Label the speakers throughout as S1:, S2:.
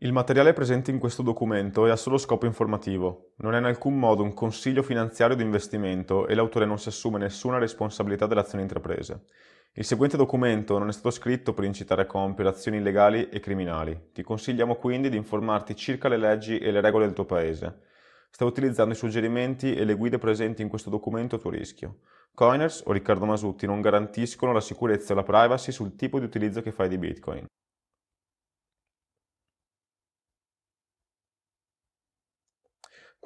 S1: Il materiale presente in questo documento è a solo scopo informativo, non è in alcun modo un consiglio finanziario di investimento e l'autore non si assume nessuna responsabilità delle azioni intraprese. Il seguente documento non è stato scritto per incitare a compiere azioni illegali e criminali. Ti consigliamo quindi di informarti circa le leggi e le regole del tuo paese. Stai utilizzando i suggerimenti e le guide presenti in questo documento a tuo rischio. Coiners o Riccardo Masutti non garantiscono la sicurezza e la privacy sul tipo di utilizzo che fai di Bitcoin.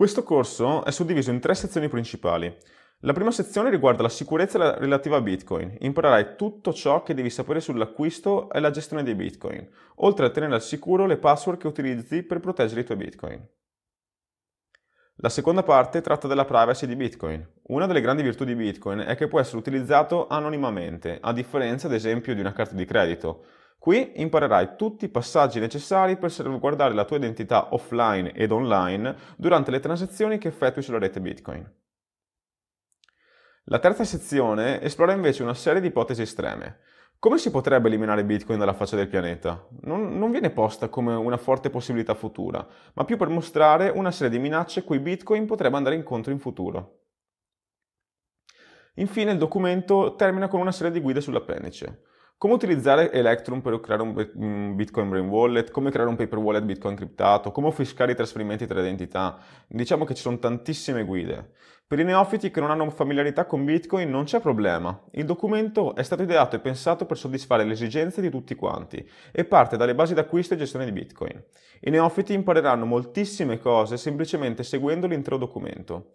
S1: Questo corso è suddiviso in tre sezioni principali. La prima sezione riguarda la sicurezza relativa a Bitcoin. Imparerai tutto ciò che devi sapere sull'acquisto e la gestione dei Bitcoin, oltre a tenere al sicuro le password che utilizzi per proteggere i tuoi Bitcoin. La seconda parte tratta della privacy di Bitcoin. Una delle grandi virtù di Bitcoin è che può essere utilizzato anonimamente, a differenza ad esempio di una carta di credito, Qui imparerai tutti i passaggi necessari per salvaguardare la tua identità offline ed online durante le transazioni che effettui sulla rete Bitcoin. La terza sezione esplora invece una serie di ipotesi estreme. Come si potrebbe eliminare Bitcoin dalla faccia del pianeta? Non, non, viene posta come una forte possibilità futura, ma più per mostrare una serie di minacce cui Bitcoin potrebbe andare incontro in futuro. Infine il documento termina con una serie di guide sull'appendice. Come utilizzare Electrum per creare un Bitcoin Brain Wallet? Come creare un paper wallet Bitcoin criptato? Come offiscare i trasferimenti tra identità? Diciamo che ci sono tantissime guide. Per i neofiti che non hanno familiarità con Bitcoin non c'è problema. Il documento è stato ideato e pensato per soddisfare le esigenze di tutti quanti e parte dalle basi d'acquisto e gestione di Bitcoin. I neofiti impareranno moltissime cose semplicemente seguendo l'intero documento.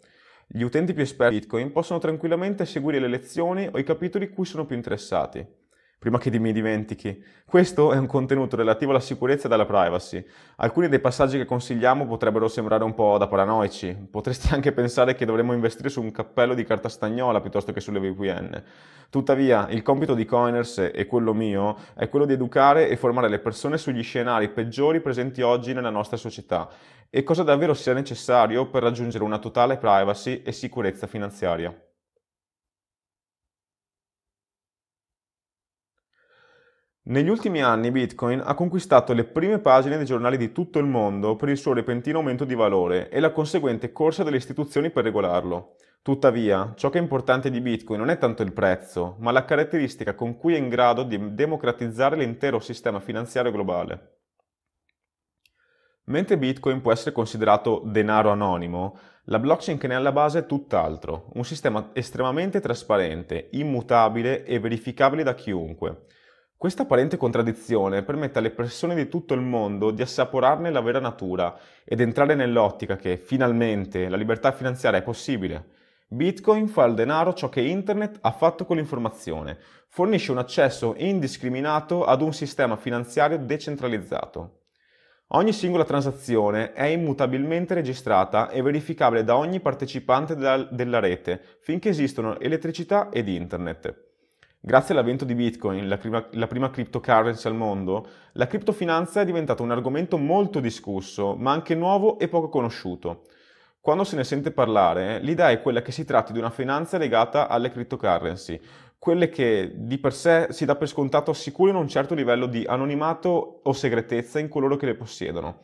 S1: Gli utenti più esperti di Bitcoin possono tranquillamente seguire le lezioni o i capitoli cui sono più interessati prima che mi dimentichi. Questo è un contenuto relativo alla sicurezza e alla privacy. Alcuni dei passaggi che consigliamo potrebbero sembrare un po' da paranoici. Potresti anche pensare che dovremmo investire su un cappello di carta stagnola piuttosto che sulle VPN. Tuttavia, il compito di Coiners e quello mio è quello di educare e formare le persone sugli scenari peggiori presenti oggi nella nostra società e cosa davvero sia necessario per raggiungere una totale privacy e sicurezza finanziaria. Negli ultimi anni Bitcoin ha conquistato le prime pagine dei giornali di tutto il mondo per il suo repentino aumento di valore e la conseguente corsa delle istituzioni per regolarlo. Tuttavia, ciò che è importante di Bitcoin non è tanto il prezzo, ma la caratteristica con cui è in grado di democratizzare l'intero sistema finanziario globale. Mentre Bitcoin può essere considerato denaro anonimo, la blockchain che ne è alla base è tutt'altro, un sistema estremamente trasparente, immutabile e verificabile da chiunque questa apparente contraddizione permette alle persone di tutto il mondo di assaporarne la vera natura ed entrare nell'ottica che finalmente la libertà finanziaria è possibile. Bitcoin fa al denaro ciò che Internet ha fatto con l'informazione, fornisce un accesso indiscriminato ad un sistema finanziario decentralizzato. Ogni singola transazione è immutabilmente registrata e verificabile da ogni partecipante della rete finché esistono elettricità ed Internet. Grazie all'avvento di Bitcoin, la prima, la prima cryptocurrency al mondo, la criptofinanza è diventata un argomento molto discusso, ma anche nuovo e poco conosciuto. Quando se ne sente parlare, l'idea è quella che si tratti di una finanza legata alle cryptocurrency, quelle che di per sé si dà per scontato assicurino un certo livello di anonimato o segretezza in coloro che le possiedono.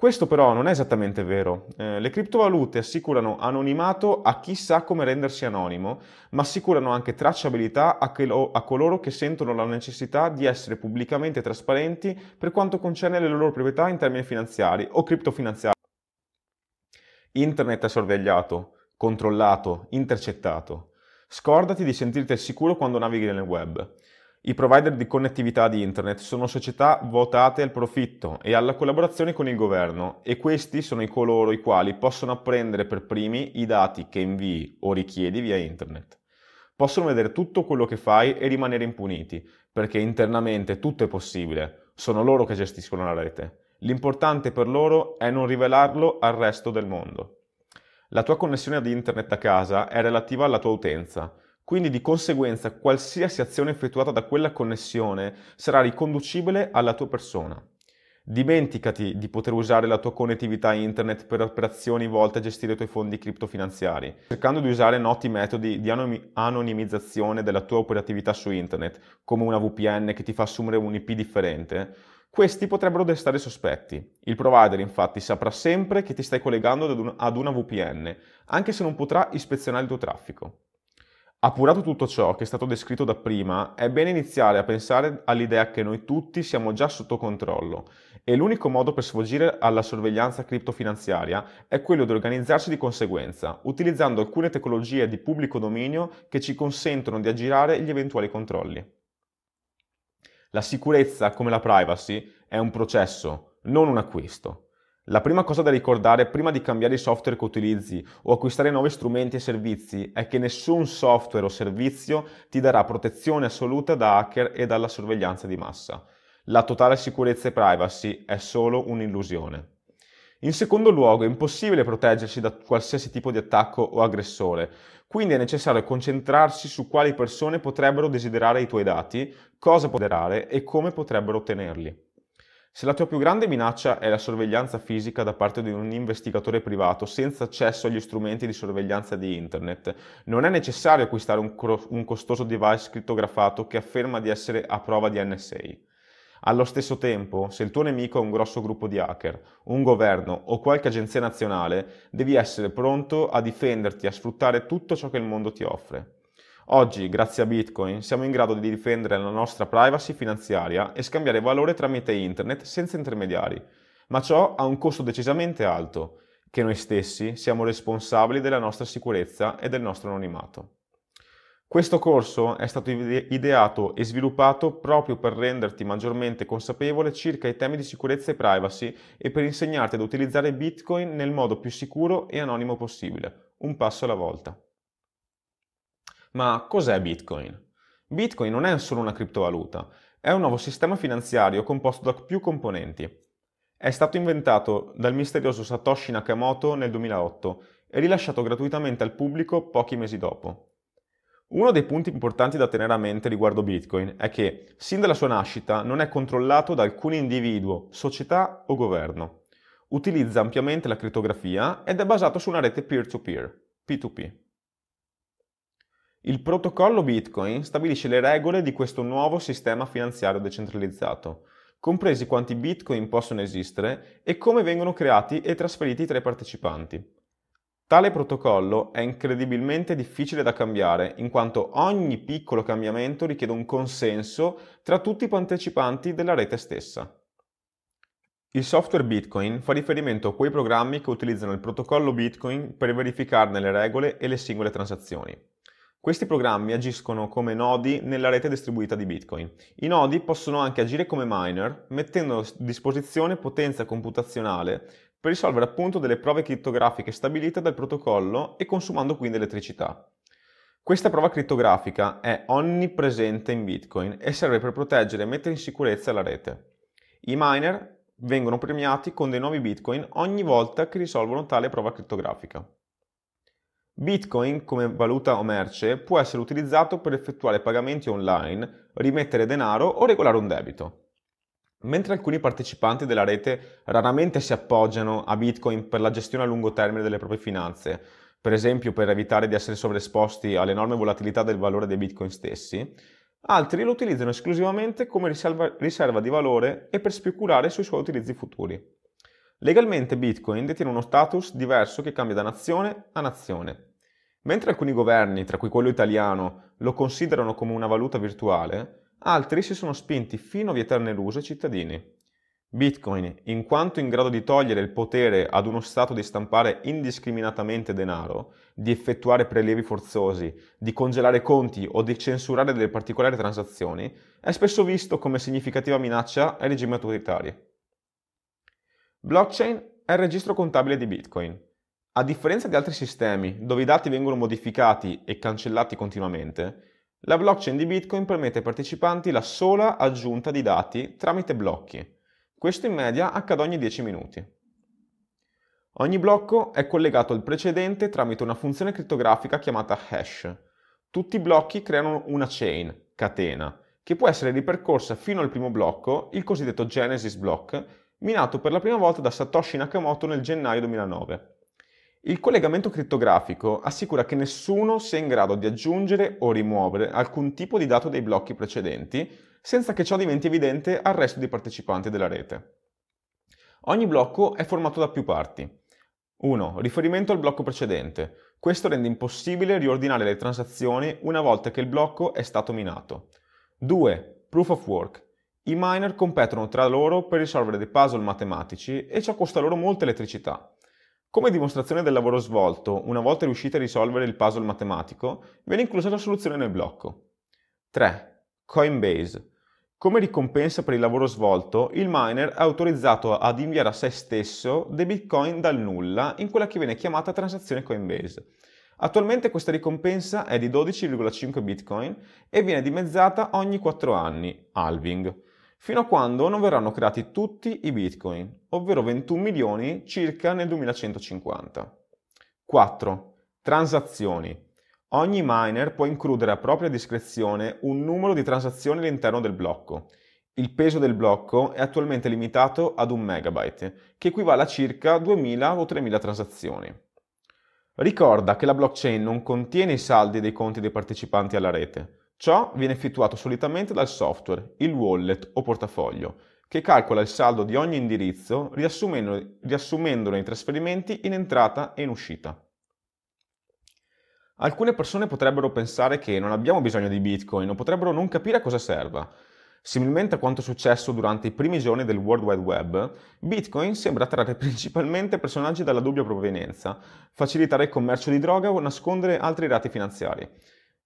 S1: Questo però non è esattamente vero. Eh, le criptovalute assicurano anonimato a chi sa come rendersi anonimo, ma assicurano anche tracciabilità a, che lo, a coloro che sentono la necessità di essere pubblicamente trasparenti per quanto concerne le loro proprietà in termini finanziari o criptofinanziari. Internet è sorvegliato, controllato, intercettato. Scordati di sentirti al sicuro quando navighi nel web. I provider di connettività di internet sono società votate al profitto e alla collaborazione con il governo e questi sono i coloro i quali possono apprendere per primi i dati che invii o richiedi via internet. Possono vedere tutto quello che fai e rimanere impuniti, perché internamente tutto è possibile, sono loro che gestiscono la rete. L'importante per loro è non rivelarlo al resto del mondo. La tua connessione ad internet a casa è relativa alla tua utenza quindi di conseguenza qualsiasi azione effettuata da quella connessione sarà riconducibile alla tua persona. Dimenticati di poter usare la tua connettività internet per operazioni volte a gestire i tuoi fondi criptofinanziari, cercando di usare noti metodi di anonimizzazione della tua operatività su internet, come una VPN che ti fa assumere un IP differente. Questi potrebbero destare sospetti. Il provider infatti saprà sempre che ti stai collegando ad una VPN, anche se non potrà ispezionare il tuo traffico. Appurato tutto ciò che è stato descritto da prima, è bene iniziare a pensare all'idea che noi tutti siamo già sotto controllo e l'unico modo per sfuggire alla sorveglianza criptofinanziaria è quello di organizzarsi di conseguenza, utilizzando alcune tecnologie di pubblico dominio che ci consentono di aggirare gli eventuali controlli. La sicurezza, come la privacy, è un processo, non un acquisto. La prima cosa da ricordare prima di cambiare i software che utilizzi o acquistare nuovi strumenti e servizi è che nessun software o servizio ti darà protezione assoluta da hacker e dalla sorveglianza di massa. La totale sicurezza e privacy è solo un'illusione. In secondo luogo, è impossibile proteggersi da qualsiasi tipo di attacco o aggressore, quindi è necessario concentrarsi su quali persone potrebbero desiderare i tuoi dati, cosa poderare e come potrebbero ottenerli. Se la tua più grande minaccia è la sorveglianza fisica da parte di un investigatore privato senza accesso agli strumenti di sorveglianza di internet, non è necessario acquistare un, cro- un costoso device crittografato che afferma di essere a prova di NSA. Allo stesso tempo, se il tuo nemico è un grosso gruppo di hacker, un governo o qualche agenzia nazionale, devi essere pronto a difenderti, e a sfruttare tutto ciò che il mondo ti offre. Oggi, grazie a Bitcoin, siamo in grado di difendere la nostra privacy finanziaria e scambiare valore tramite internet senza intermediari, ma ciò ha un costo decisamente alto, che noi stessi siamo responsabili della nostra sicurezza e del nostro anonimato. Questo corso è stato ideato e sviluppato proprio per renderti maggiormente consapevole circa i temi di sicurezza e privacy e per insegnarti ad utilizzare Bitcoin nel modo più sicuro e anonimo possibile, un passo alla volta. Ma cos'è Bitcoin? Bitcoin non è solo una criptovaluta, è un nuovo sistema finanziario composto da più componenti. È stato inventato dal misterioso Satoshi Nakamoto nel 2008 e rilasciato gratuitamente al pubblico pochi mesi dopo. Uno dei punti importanti da tenere a mente riguardo Bitcoin è che, sin dalla sua nascita, non è controllato da alcun individuo, società o governo. Utilizza ampiamente la criptografia ed è basato su una rete peer-to-peer, P2P. Il protocollo Bitcoin stabilisce le regole di questo nuovo sistema finanziario decentralizzato, compresi quanti Bitcoin possono esistere e come vengono creati e trasferiti tra i partecipanti. Tale protocollo è incredibilmente difficile da cambiare, in quanto ogni piccolo cambiamento richiede un consenso tra tutti i partecipanti della rete stessa. Il software Bitcoin fa riferimento a quei programmi che utilizzano il protocollo Bitcoin per verificarne le regole e le singole transazioni. Questi programmi agiscono come nodi nella rete distribuita di Bitcoin. I nodi possono anche agire come miner, mettendo a disposizione potenza computazionale per risolvere appunto delle prove criptografiche stabilite dal protocollo e consumando quindi elettricità. Questa prova criptografica è onnipresente in Bitcoin e serve per proteggere e mettere in sicurezza la rete. I miner vengono premiati con dei nuovi Bitcoin ogni volta che risolvono tale prova criptografica. Bitcoin come valuta o merce può essere utilizzato per effettuare pagamenti online, rimettere denaro o regolare un debito. Mentre alcuni partecipanti della rete raramente si appoggiano a Bitcoin per la gestione a lungo termine delle proprie finanze, per esempio per evitare di essere sovraesposti all'enorme volatilità del valore dei Bitcoin stessi, altri lo utilizzano esclusivamente come riserva, riserva di valore e per speculare sui suoi utilizzi futuri. Legalmente Bitcoin detiene uno status diverso che cambia da nazione a nazione Mentre alcuni governi, tra cui quello italiano, lo considerano come una valuta virtuale, altri si sono spinti fino a vietarne l'uso ai cittadini. Bitcoin, in quanto in grado di togliere il potere ad uno Stato di stampare indiscriminatamente denaro, di effettuare prelievi forzosi, di congelare conti o di censurare delle particolari transazioni, è spesso visto come significativa minaccia ai regimi autoritari. Blockchain è il registro contabile di Bitcoin. A differenza di altri sistemi dove i dati vengono modificati e cancellati continuamente, la blockchain di Bitcoin permette ai partecipanti la sola aggiunta di dati tramite blocchi. Questo in media accade ogni 10 minuti. Ogni blocco è collegato al precedente tramite una funzione crittografica chiamata hash. Tutti i blocchi creano una chain, catena, che può essere ripercorsa fino al primo blocco, il cosiddetto Genesis Block, minato per la prima volta da Satoshi Nakamoto nel gennaio 2009. Il collegamento crittografico assicura che nessuno sia in grado di aggiungere o rimuovere alcun tipo di dato dei blocchi precedenti senza che ciò diventi evidente al resto dei partecipanti della rete. Ogni blocco è formato da più parti. 1. Riferimento al blocco precedente. Questo rende impossibile riordinare le transazioni una volta che il blocco è stato minato. 2. Proof of work. I miner competono tra loro per risolvere dei puzzle matematici e ciò costa loro molta elettricità. Come dimostrazione del lavoro svolto, una volta riusciti a risolvere il puzzle matematico, viene inclusa la soluzione nel blocco. 3. Coinbase. Come ricompensa per il lavoro svolto, il miner è autorizzato ad inviare a se stesso dei bitcoin dal nulla in quella che viene chiamata transazione Coinbase. Attualmente questa ricompensa è di 12,5 bitcoin e viene dimezzata ogni 4 anni, halving fino a quando non verranno creati tutti i bitcoin, ovvero 21 milioni circa nel 2150. 4. Transazioni. Ogni miner può includere a propria discrezione un numero di transazioni all'interno del blocco. Il peso del blocco è attualmente limitato ad un megabyte, che equivale a circa 2000 o 3000 transazioni. Ricorda che la blockchain non contiene i saldi dei conti dei partecipanti alla rete, Ciò viene effettuato solitamente dal software, il wallet o portafoglio, che calcola il saldo di ogni indirizzo riassumendone, riassumendone i trasferimenti in entrata e in uscita. Alcune persone potrebbero pensare che non abbiamo bisogno di Bitcoin o potrebbero non capire a cosa serva. Similmente a quanto successo durante i primi giorni del World Wide Web, Bitcoin sembra attrarre principalmente personaggi dalla dubbia provenienza, facilitare il commercio di droga o nascondere altri reati finanziari.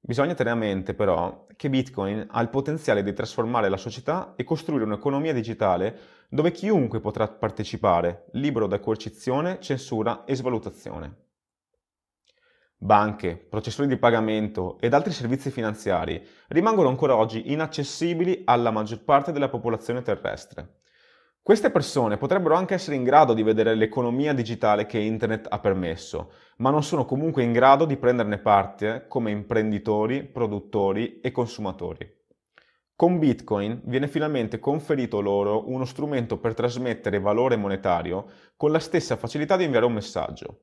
S1: Bisogna tenere a mente però che Bitcoin ha il potenziale di trasformare la società e costruire un'economia digitale dove chiunque potrà partecipare, libero da coercizione, censura e svalutazione. Banche, processori di pagamento ed altri servizi finanziari rimangono ancora oggi inaccessibili alla maggior parte della popolazione terrestre queste persone potrebbero anche essere in grado di vedere l'economia digitale che Internet ha permesso, ma non sono comunque in grado di prenderne parte come imprenditori, produttori e consumatori. Con Bitcoin viene finalmente conferito loro uno strumento per trasmettere valore monetario con la stessa facilità di inviare un messaggio.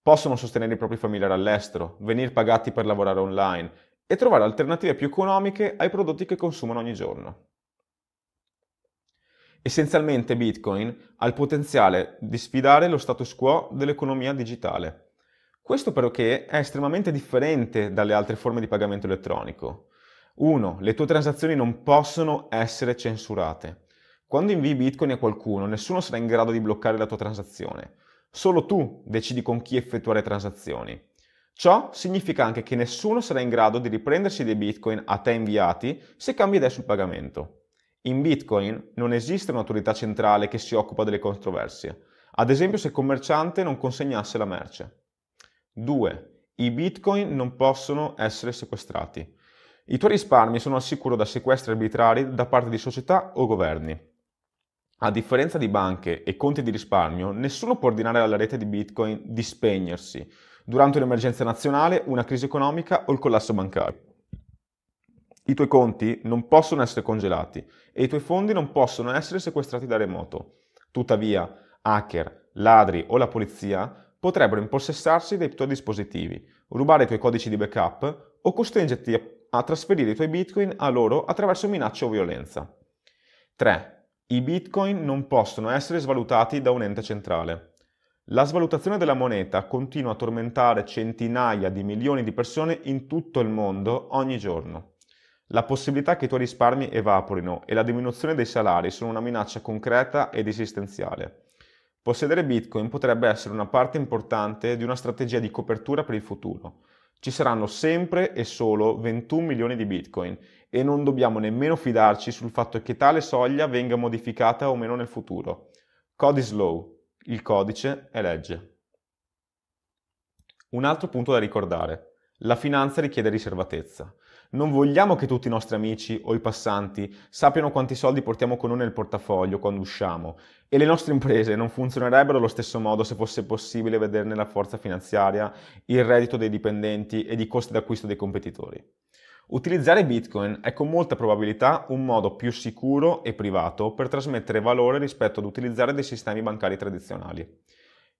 S1: Possono sostenere i propri familiari all'estero, venire pagati per lavorare online e trovare alternative più economiche ai prodotti che consumano ogni giorno. Essenzialmente Bitcoin ha il potenziale di sfidare lo status quo dell'economia digitale. Questo perché è estremamente differente dalle altre forme di pagamento elettronico. 1. Le tue transazioni non possono essere censurate. Quando invii Bitcoin a qualcuno, nessuno sarà in grado di bloccare la tua transazione. Solo tu decidi con chi effettuare transazioni. Ciò significa anche che nessuno sarà in grado di riprendersi dei Bitcoin a te inviati se cambi adesso sul pagamento. In Bitcoin non esiste un'autorità centrale che si occupa delle controversie, ad esempio se il commerciante non consegnasse la merce. 2. I Bitcoin non possono essere sequestrati. I tuoi risparmi sono al sicuro da sequestri arbitrari da parte di società o governi. A differenza di banche e conti di risparmio, nessuno può ordinare alla rete di Bitcoin di spegnersi durante un'emergenza nazionale, una crisi economica o il collasso bancario. I tuoi conti non possono essere congelati e i tuoi fondi non possono essere sequestrati da remoto. Tuttavia, hacker, ladri o la polizia potrebbero impossessarsi dei tuoi dispositivi, rubare i tuoi codici di backup o costringerti a, trasferire i tuoi bitcoin a loro attraverso minacce o violenza. 3. I bitcoin non possono essere svalutati da un ente centrale. La svalutazione della moneta continua a tormentare centinaia di milioni di persone in tutto il mondo ogni giorno. La possibilità che i tuoi risparmi evaporino e la diminuzione dei salari sono una minaccia concreta ed esistenziale. Possedere Bitcoin potrebbe essere una parte importante di una strategia di copertura per il futuro. Ci saranno sempre e solo 21 milioni di Bitcoin e non dobbiamo nemmeno fidarci sul fatto che tale soglia venga modificata o meno nel futuro. Code is law, il codice è legge. Un altro punto da ricordare. La finanza richiede riservatezza. Non vogliamo che tutti i nostri amici o i passanti sappiano quanti soldi portiamo con noi nel portafoglio quando usciamo e le nostre imprese non funzionerebbero allo stesso modo se fosse possibile vederne la forza finanziaria, il reddito dei dipendenti ed i costi d'acquisto dei competitori. Utilizzare Bitcoin è con molta probabilità un modo più sicuro e privato per trasmettere valore rispetto ad utilizzare dei sistemi bancari tradizionali.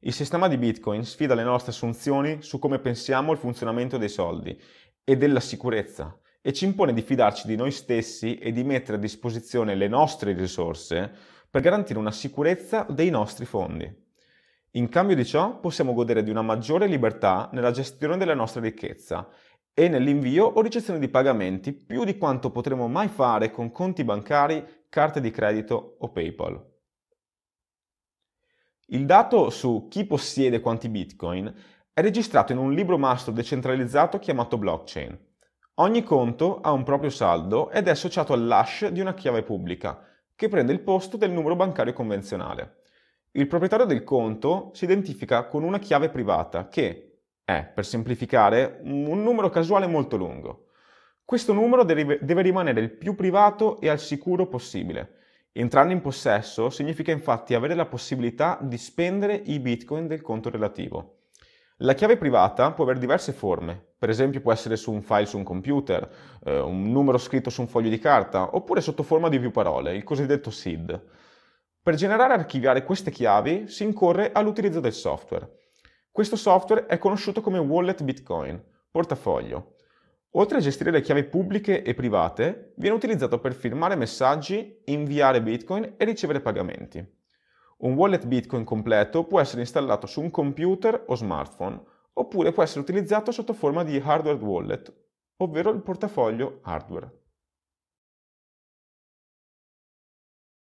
S1: Il sistema di Bitcoin sfida le nostre assunzioni su come pensiamo il funzionamento dei soldi e della sicurezza e ci impone di fidarci di noi stessi e di mettere a disposizione le nostre risorse per garantire una sicurezza dei nostri fondi. In cambio di ciò possiamo godere di una maggiore libertà nella gestione della nostra ricchezza e nell'invio o ricezione di pagamenti più di quanto potremo mai fare con conti bancari, carte di credito o PayPal. Il dato su chi possiede quanti bitcoin è registrato in un libro mastro decentralizzato chiamato blockchain. Ogni conto ha un proprio saldo ed è associato all'hash di una chiave pubblica, che prende il posto del numero bancario convenzionale. Il proprietario del conto si identifica con una chiave privata che è, per semplificare, un numero casuale molto lungo. Questo numero deve rimanere il più privato e al sicuro possibile. Entrarne in possesso significa infatti avere la possibilità di spendere i bitcoin del conto relativo. La chiave privata può avere diverse forme, per esempio può essere su un file su un computer, eh, un numero scritto su un foglio di carta, oppure sotto forma di più parole, il cosiddetto SID. Per generare e archiviare queste chiavi si incorre all'utilizzo del software. Questo software è conosciuto come Wallet Bitcoin, portafoglio. Oltre a gestire le chiavi pubbliche e private, viene utilizzato per firmare messaggi, inviare Bitcoin e ricevere pagamenti. Un wallet Bitcoin completo può essere installato su un computer o smartphone, oppure può essere utilizzato sotto forma di hardware wallet, ovvero il portafoglio hardware.